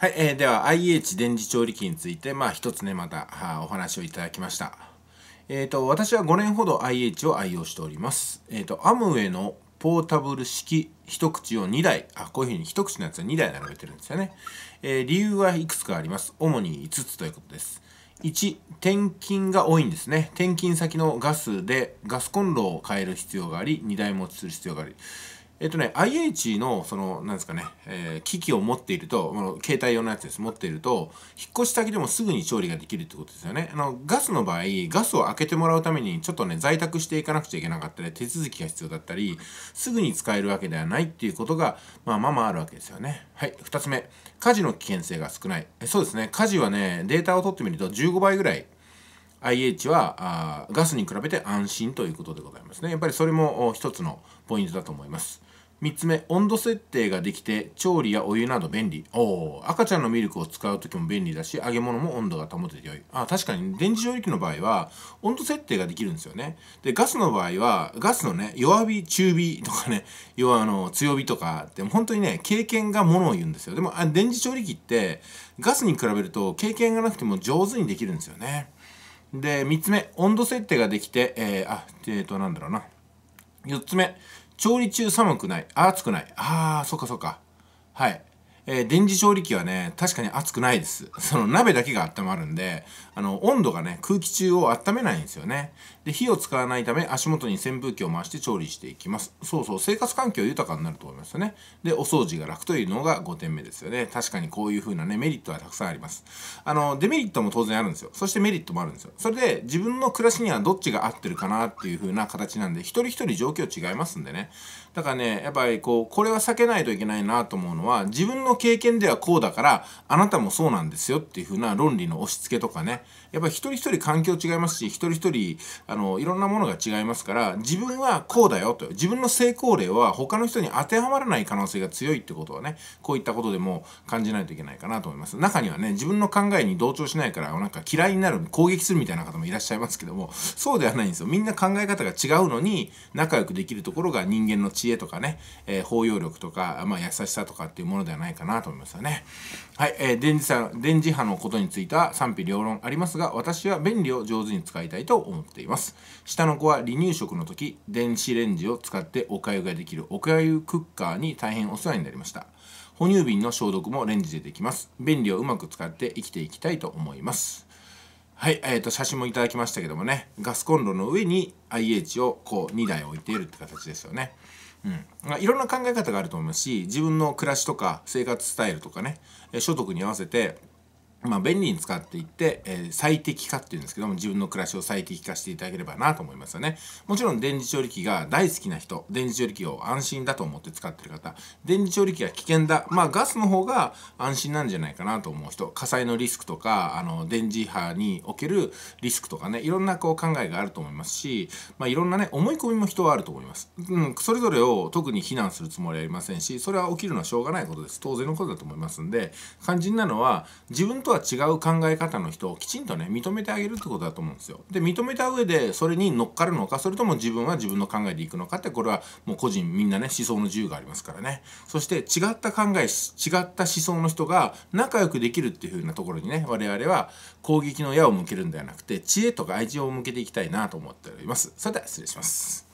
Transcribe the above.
はい、えー、では IH 電磁調理器について、まあ、一つね、またお話をいただきました。えっ、ー、と、私は5年ほど IH を愛用しております。えっ、ー、と、アムウェイのポータブル式一口を2台、あ、こういうふうに一口のやつは2台並べてるんですよね。えー、理由はいくつかあります。主に5つということです。1、転勤が多いんですね。転勤先のガスでガスコンロを変える必要があり、2台持ちする必要があり。えっとね、IH の、その、なんですかね、えー、機器を持っていると、この携帯用のやつです、持っていると、引っ越し先でもすぐに調理ができるってことですよね。あの、ガスの場合、ガスを開けてもらうために、ちょっとね、在宅していかなくちゃいけなかったり、手続きが必要だったり、すぐに使えるわけではないっていうことが、まあまあまああるわけですよね。はい、二つ目。火事の危険性が少ない。えそうですね、火事はね、データを取ってみると15倍ぐらい IH はあガスに比べて安心ということでございますね。やっぱりそれも一つのポイントだと思います。3つ目温度設定ができて調理やお湯など便利お赤ちゃんのミルクを使う時も便利だし揚げ物も温度が保ててよいあ確かに電磁調理器の場合は温度設定ができるんですよねでガスの場合はガスのね弱火中火とかねあの強火とかって本当にね経験がものを言うんですよでもあ電磁調理器ってガスに比べると経験がなくても上手にできるんですよねで3つ目温度設定ができて、えー、あえっ、ー、となんだろうな4つ目調理中寒くない暑くないああそっかそっかはいえー、電磁調理器はね、確かに熱くないです。その鍋だけが温まるんで、あの、温度がね、空気中を温めないんですよね。で、火を使わないため、足元に扇風機を回して調理していきます。そうそう、生活環境豊かになると思いますよね。で、お掃除が楽というのが5点目ですよね。確かにこういう風なね、メリットはたくさんあります。あの、デメリットも当然あるんですよ。そしてメリットもあるんですよ。それで、自分の暮らしにはどっちが合ってるかなっていう風な形なんで、一人一人状況違いますんでね。だからね、やっぱりこう、これは避けないといけないなと思うのは、自分の経験ではこうだからあなたもそうなんですよっていう風な論理の押し付けとかねやっぱり一人一人環境違いますし一人一人あのいろんなものが違いますから自分はこうだよと自分の成功例は他の人に当てはまらない可能性が強いってことはねこういったことでも感じないといけないかなと思います中にはね自分の考えに同調しないからなんか嫌いになる攻撃するみたいな方もいらっしゃいますけどもそうではないんですよみんな考え方が違うのに仲良くできるところが人間の知恵とかね、えー、包容力とか、まあ、優しさとかっていうものではないかかなと思いますよね。はい、えー、電磁波電磁波のことについては賛否両論ありますが私は便利を上手に使いたいと思っています下の子は離乳食の時電子レンジを使っておかゆができるおかゆクッカーに大変お世話になりました哺乳瓶の消毒もレンジでできます便利をうまく使って生きていきたいと思いますはい、えーと、と写真もいただきましたけどもねガスコンロの上に IH をこう2台置いているって形ですよねうん、いろんな考え方があると思いますし自分の暮らしとか生活スタイルとかね所得に合わせてまあ、便利に使っていって、えー、最適化っていうんですけども自分の暮らしを最適化していただければなと思いますよねもちろん電磁調理器が大好きな人電磁調理器を安心だと思って使ってる方電磁調理器は危険だまあガスの方が安心なんじゃないかなと思う人火災のリスクとかあの電磁波におけるリスクとかねいろんなこう考えがあると思いますし、まあ、いろんなね思い込みも人はあると思います、うん、それぞれを特に非難するつもりはありませんしそれは起きるのはしょうがないことです当然のことだと思いますんで肝心なのは自分ととは違う考え方の人をきちんとね認めてあげるってことだと思うんですよ。で認めた上でそれに乗っかるのかそれとも自分は自分の考えでいくのかってこれはもう個人みんなね思想の自由がありますからね。そして違った考え違った思想の人が仲良くできるっていう風なところにね我々は攻撃の矢を向けるんではなくて知恵とか愛情を向けていきたいなと思っております。さて失礼します。